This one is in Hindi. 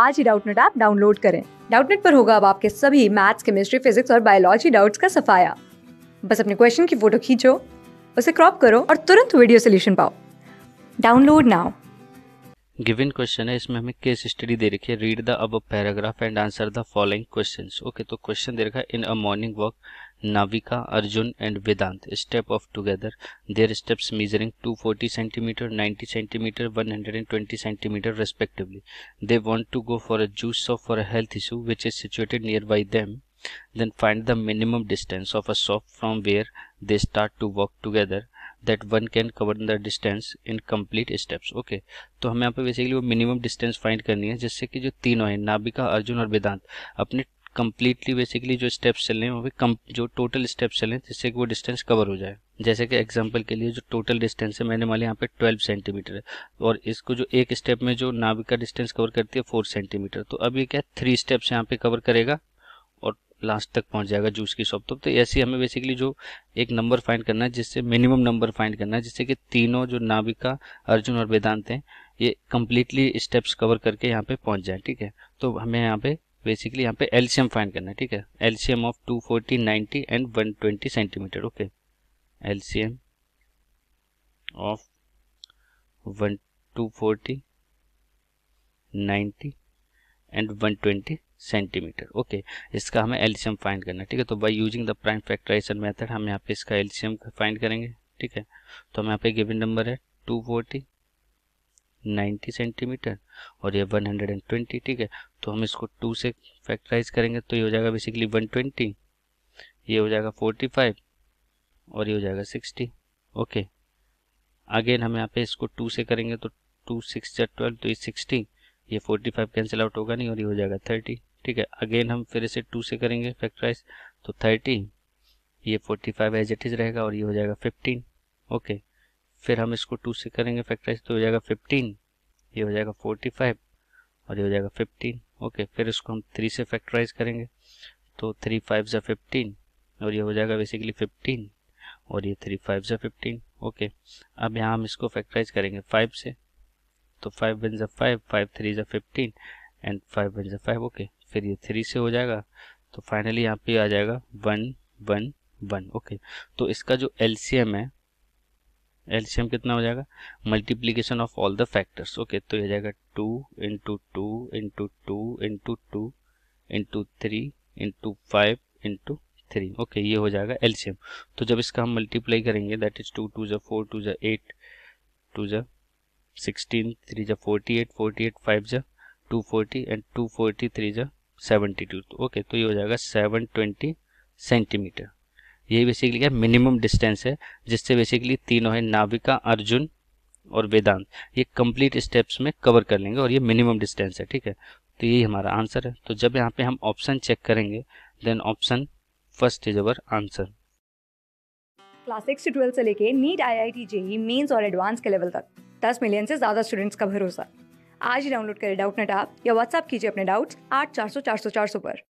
आज ही डाउटनेट ऐप डाउनलोड करें डाउटनेट पर होगा अब आपके सभी मैथ्स केमिस्ट्री फिजिक्स और बायोलॉजी डाउट्स का सफाया बस अपने क्वेश्चन की फोटो खींचो उसे क्रॉप करो और तुरंत वीडियो सोल्यूशन पाओ डाउनलोड नाउ गिवन क्वेश्चन है इसमें हमें केस स्टडी दे रखी है read the above paragraph and answer the following questions okay तो क्वेश्चन दे रखा है in a morning walk Navika Arjun and Vedant step off together their steps measuring 240 centimetre 90 centimetre 120 centimetre respectively they want to go for a juice of for a health issue which is situated near by them then find the minimum distance of a shop from where they start to walk together that one can cover the distance in complete steps okay तो हमें यहाँ पे बेसिकली वो मिनिमम डिस्टेंस फाइंड करनी है जिससे कि जो तीनों हैं नाविका अर्जुन और वेदांत अपने कम्प्लीटली बेसिकली जो स्टेप्स चल रहे हैं वो भी जो टोटल स्टेप्स चल रहे हैं जिससे कि वो डिस्टेंस कवर हो जाए जैसे कि एग्जांपल के लिए जो टोटल डिस्टेंस है मैंने मान लिया यहाँ पे 12 सेंटीमीटर है और इसको जो एक स्टेप में जो नाविका डिस्टेंस कवर करती है 4 सेंटीमीटर तो अब ये क्या है थ्री स्टेप्स यहाँ पे कवर करेगा और लास्ट तक पहुँच जाएगा जूस की शॉप तक तो ऐसे हमें बेसिकली जो एक नंबर फाइंड करना है जिससे मिनिमम नंबर फाइंड करना है जिससे कि तीनों जो नाविका अर्जुन और वेदांत हैं ये कम्प्लीटली स्टेप्स कवर करके यहाँ पे पहुँच जाए ठीक है तो हमें यहाँ पे बेसिकली यहाँ पे एल्शियम फाइंड करना है ठीक है LCM of 240, 90 and 120 centimetre okay LCM of one two forty ninety and one twenty centimetre okay इसका हमें एल्शियम फाइंड करना है ठीक है तो by using the prime factorisation method हम यहाँ पे इसका एल्शियम फाइंड करेंगे ठीक है तो हम यहाँ पे गिवन नंबर है टू फोर्टी 90 सेंटीमीटर और ये 120 ठीक है तो हम इसको टू से फैक्टराइज करेंगे तो ये हो जाएगा बेसिकली 120 ये हो जाएगा 45 और ये हो जाएगा 60 ओके अगेन हम यहाँ पे इसको टू से करेंगे तो टू सिक्स या ट्वेल्व तो ये सिक्सटी ये फोर्टी फाइव कैंसिल आउट होगा नहीं और ये हो जाएगा थर्टी ठीक है अगेन हम फिर इसे टू से करेंगे फैक्टराइज तो थर्टी ये forty five as it is रहेगा और ये हो जाएगा फिफ्टीन ओके फिर हम इसको टू से करेंगे फैक्टराइज तो हो जाएगा फिफ्टीन ये हो जाएगा फोर्टी फाइव और ये हो जाएगा फिफ्टीन ओके फिर इसको हम थ्री से फैक्टराइज करेंगे तो थ्री फाइव ज़ा फिफ्टीन और ये हो जाएगा बेसिकली फिफ्टीन और ये three five are fifteen okay अब यहाँ हम इसको फैक्टराइज करेंगे फाइव से तो five one are five five three are fifteen and five one are five okay फिर ये थ्री से हो जाएगा तो फाइनली यहाँ पे आ जाएगा वन वन वन ओके तो इसका जो एल है एलसीएम कितना हो जाएगा multiplication of all the factors okay तो यह जाएगा two into two into two into two into three into five into three okay ये हो जाएगा एलसीएम तो जब इसका हम मल्टीप्लाई करेंगे दैट इज टू टू जो फोर टू जो एट टू जो सिक्सटीन थ्री जो forty eight forty eight five जो two forty and two forty three जो सेवेंटी टू ओके तो ये हो जाएगा सेवन ट्वेंटी सेंटीमीटर ये बेसिकली क्या मिनिमम डिस्टेंस है जिससे बेसिकली तीनों है नाविका अर्जुन और वेदांत ये कंप्लीट स्टेप्स में कवर कर लेंगे और ये मिनिमम डिस्टेंस है ठीक है तो यही हमारा आंसर है तो जब यहाँ पे हम ऑप्शन चेक करेंगे then option first is our answer class six से ट्वेल्थ से लेके NEET I I T JEE Mains और एडवांस के लेवल तक दस मिलियन से ज्यादा स्टूडेंट्स का भरोसा आज ही डाउनलोड करें डाउट नेट आप या व्हाट्सअप कीजिए अपने डाउट्स आठ चार सौ चार सौ चार सौ पर